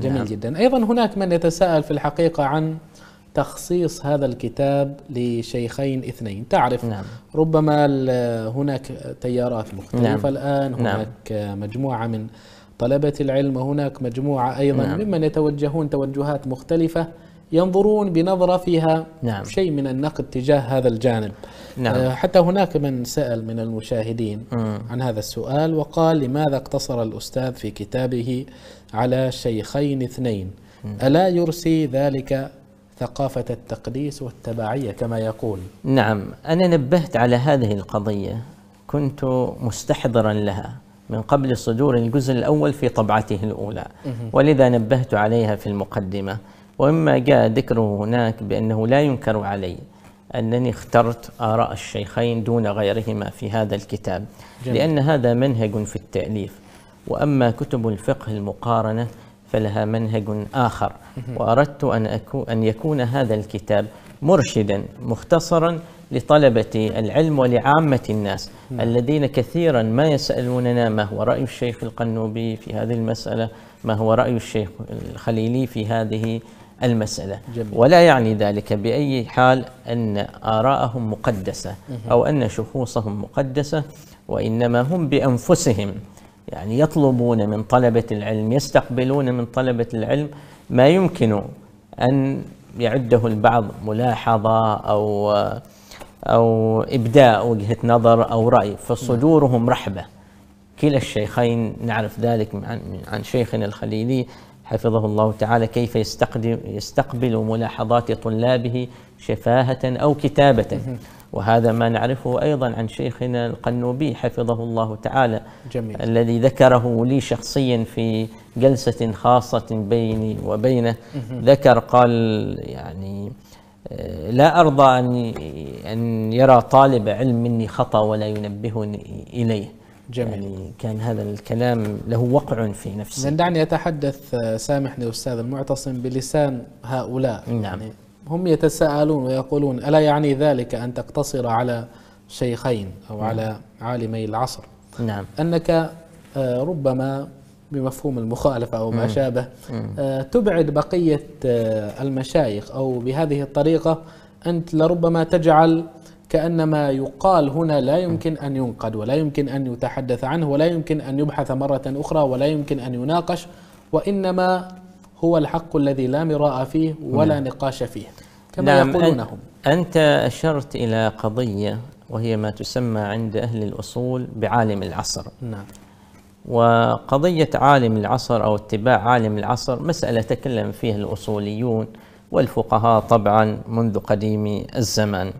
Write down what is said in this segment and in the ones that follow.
جميل نعم. جدا أيضا هناك من يتساءل في الحقيقة عن تخصيص هذا الكتاب لشيخين اثنين تعرف نعم. ربما هناك تيارات مختلفة نعم. الآن نعم. هناك نعم. مجموعة من طلبة العلم وهناك مجموعة أيضا نعم. ممن يتوجهون توجهات مختلفة ينظرون بنظرة فيها نعم. شيء من النقد تجاه هذا الجانب نعم. آه، حتى هناك من سأل من المشاهدين م. عن هذا السؤال وقال لماذا اقتصر الأستاذ في كتابه على شيخين اثنين م. ألا يرسي ذلك ثقافة التقديس والتبعية كما يقول نعم أنا نبهت على هذه القضية كنت مستحضرا لها من قبل صدور الجزء الأول في طبعته الأولى ولذا نبهت عليها في المقدمة وإما جاء ذكره هناك بأنه لا ينكر علي أنني اخترت آراء الشيخين دون غيرهما في هذا الكتاب جميل. لأن هذا منهج في التأليف وأما كتب الفقه المقارنة فلها منهج آخر وأردت أن, أكو أن يكون هذا الكتاب مرشدا مختصرا لطلبة العلم ولعامة الناس م. الذين كثيرا ما يسألوننا ما هو رأي الشيخ القنوبي في هذه المسألة ما هو رأي الشيخ الخليلي في هذه المسألة جميل. ولا يعني ذلك بأي حال أن آراءهم مقدسة أو أن شخوصهم مقدسة وإنما هم بأنفسهم يعني يطلبون من طلبة العلم يستقبلون من طلبة العلم ما يمكن أن يعده البعض ملاحظة أو أو إبداء وجهة نظر أو رأي فصدورهم رحبة كلا الشيخين نعرف ذلك عن, عن شيخنا الخليلي حفظه الله تعالى كيف يستقدم يستقبل ملاحظات طلابه شفاهة أو كتابة وهذا ما نعرفه أيضا عن شيخنا القنوبي حفظه الله تعالى جميل. الذي ذكره لي شخصيا في جلسة خاصة بيني وبينه ذكر قال يعني آه، لا أرضى أن أن يرى طالب علم مني خطأ ولا ينبهني إليه جميل. يعني كان هذا الكلام له وقع في نفسه دعني أتحدث آه، سامحني أستاذ المعتصم بلسان هؤلاء نعم. يعني هم يتساءلون ويقولون ألا يعني ذلك أن تقتصر على شيخين أو نعم. على عالمي العصر نعم. أنك آه، ربما بمفهوم المخالفة أو ما مم. شابه مم. آه، تبعد بقية المشايخ أو بهذه الطريقة أنت لربما تجعل كأن ما يقال هنا لا يمكن أن ينقد ولا يمكن أن يتحدث عنه ولا يمكن أن يبحث مرة أخرى ولا يمكن أن يناقش وإنما هو الحق الذي لا مراء فيه ولا نعم. نقاش فيه كما نعم يقولون هم أنت أشرت إلى قضية وهي ما تسمى عند أهل الأصول بعالم العصر نعم وقضية عالم العصر أو اتباع عالم العصر مسألة تكلم فيها الأصوليون والفقهاء طبعا منذ قديم الزمان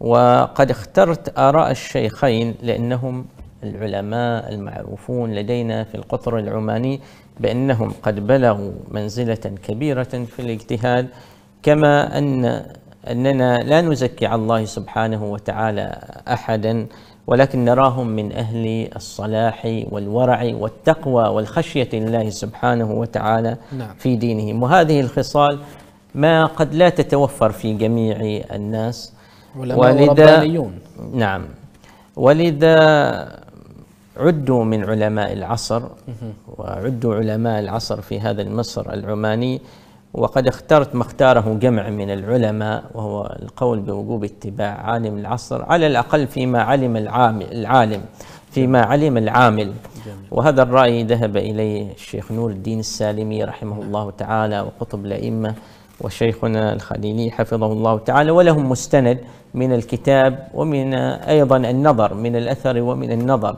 وقد اخترت آراء الشيخين لأنهم العلماء المعروفون لدينا في القطر العماني بأنهم قد بلغوا منزلة كبيرة في الاجتهاد كما أن أننا لا نزكي على الله سبحانه وتعالى أحدا ولكن نراهم من أهل الصلاح والورع والتقوى والخشية لله سبحانه وتعالى نعم. في دينهم وهذه الخصال ما قد لا تتوفر في جميع الناس ولذا نعم ولذا عدوا من علماء العصر وعدوا علماء العصر في هذا المصر العماني وقد اخترت ما اختاره جمع من العلماء وهو القول بوجوب اتباع عالم العصر على الأقل فيما علم العالم فيما علم العامل وهذا الرأي ذهب إليه الشيخ نور الدين السالمي رحمه الله تعالى وقطب الأئمة وشيخنا الخليلي حفظه الله تعالى ولهم مستند من الكتاب ومن أيضا النظر من الأثر ومن النظر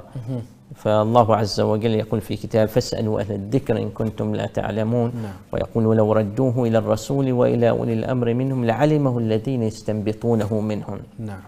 فالله عز وجل يقول في كتاب فاسألوا أهل الذكر إن كنتم لا تعلمون نعم. ويقول ولو ردوه إلى الرسول وإلى أولي الأمر منهم لعلمه الذين يستنبطونه منهم نعم.